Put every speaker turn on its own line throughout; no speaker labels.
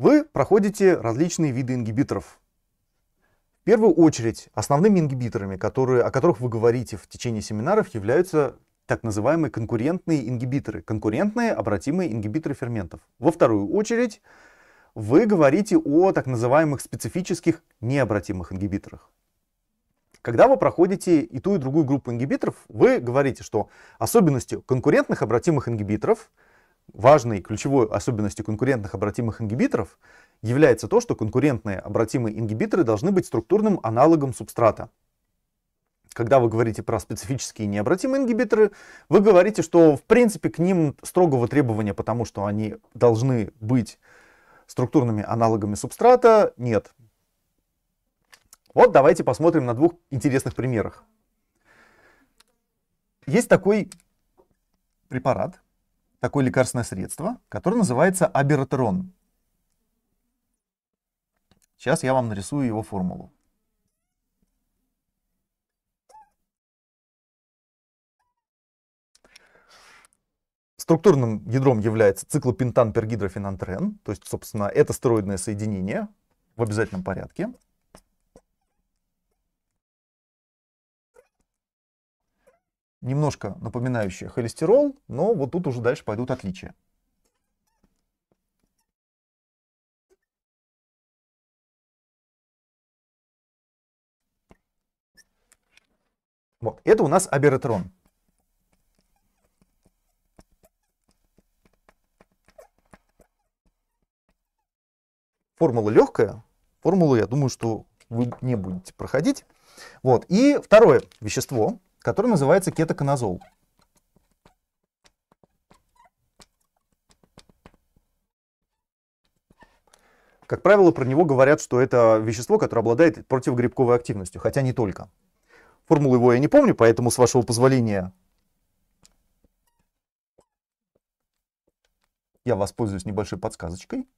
Вы проходите различные виды ингибиторов. В первую очередь, основными ингибиторами, которые, о которых вы говорите в течение семинаров, являются так называемые конкурентные ингибиторы, конкурентные обратимые ингибиторы ферментов. Во вторую очередь, вы говорите о так называемых специфических необратимых ингибиторах. Когда вы проходите и ту, и другую группу ингибиторов, вы говорите, что особенностью конкурентных обратимых ингибиторов важной ключевой особенностью конкурентных обратимых ингибиторов является то, что конкурентные обратимые ингибиторы должны быть структурным аналогом субстрата. Когда вы говорите про специфические необратимые ингибиторы, вы говорите, что в принципе к ним строгого требования, потому что они должны быть структурными аналогами субстрата, нет. Вот давайте посмотрим на двух интересных примерах. Есть такой препарат, такое лекарственное средство, которое называется абератерон. Сейчас я вам нарисую его формулу. Структурным ядром является циклопентан пергидрофенантрен, то есть, собственно, это стероидное соединение в обязательном порядке. немножко напоминающая холестерол, но вот тут уже дальше пойдут отличия. Вот, это у нас абератрон. Формула легкая. Формулу, я думаю, что вы не будете проходить. Вот. И второе вещество, который называется кетоконазол. Как правило, про него говорят, что это вещество, которое обладает противогрибковой активностью, хотя не только. Формулу его я не помню, поэтому, с вашего позволения, я воспользуюсь небольшой подсказочкой.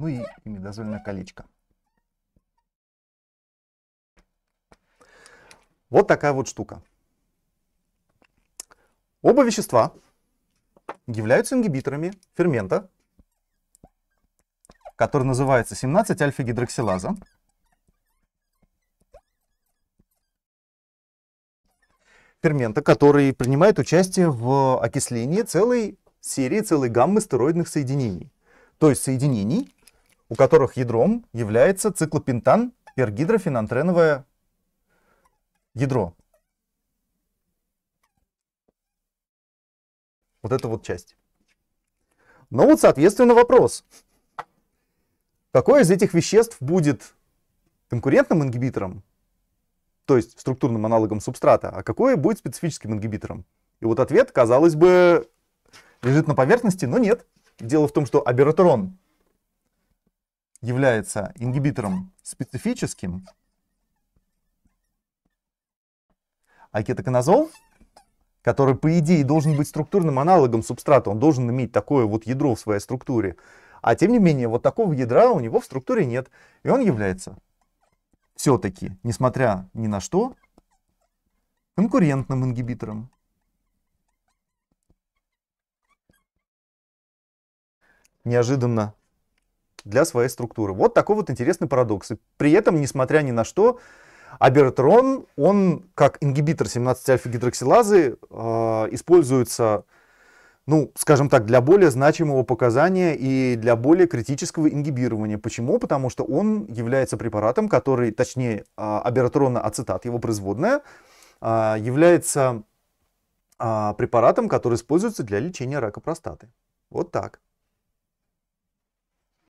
ну и медозольное колечко. Вот такая вот штука. Оба вещества являются ингибиторами фермента, который называется 17-альфа-гидроксилаза. Фермента, который принимает участие в окислении целой серии, целой гаммы стероидных соединений. То есть соединений, у которых ядром является циклопентан пергидрофенантреновое ядро. Вот эта вот часть. Ну вот, соответственно, вопрос. Какое из этих веществ будет конкурентным ингибитором, то есть структурным аналогом субстрата, а какое будет специфическим ингибитором? И вот ответ, казалось бы, лежит на поверхности, но нет. Дело в том, что абераторон является ингибитором специфическим, а кетоконазол, который, по идее, должен быть структурным аналогом субстрата, он должен иметь такое вот ядро в своей структуре, а тем не менее, вот такого ядра у него в структуре нет, и он является все-таки, несмотря ни на что, конкурентным ингибитором. Неожиданно для своей структуры. Вот такой вот интересный парадокс. И при этом, несмотря ни на что, абератрон, он как ингибитор 17-альфа-гидроксилазы э, используется, ну, скажем так, для более значимого показания и для более критического ингибирования. Почему? Потому что он является препаратом, который, точнее, э, абератрона-ацетат, его производная, э, является э, препаратом, который используется для лечения рака простаты. Вот так.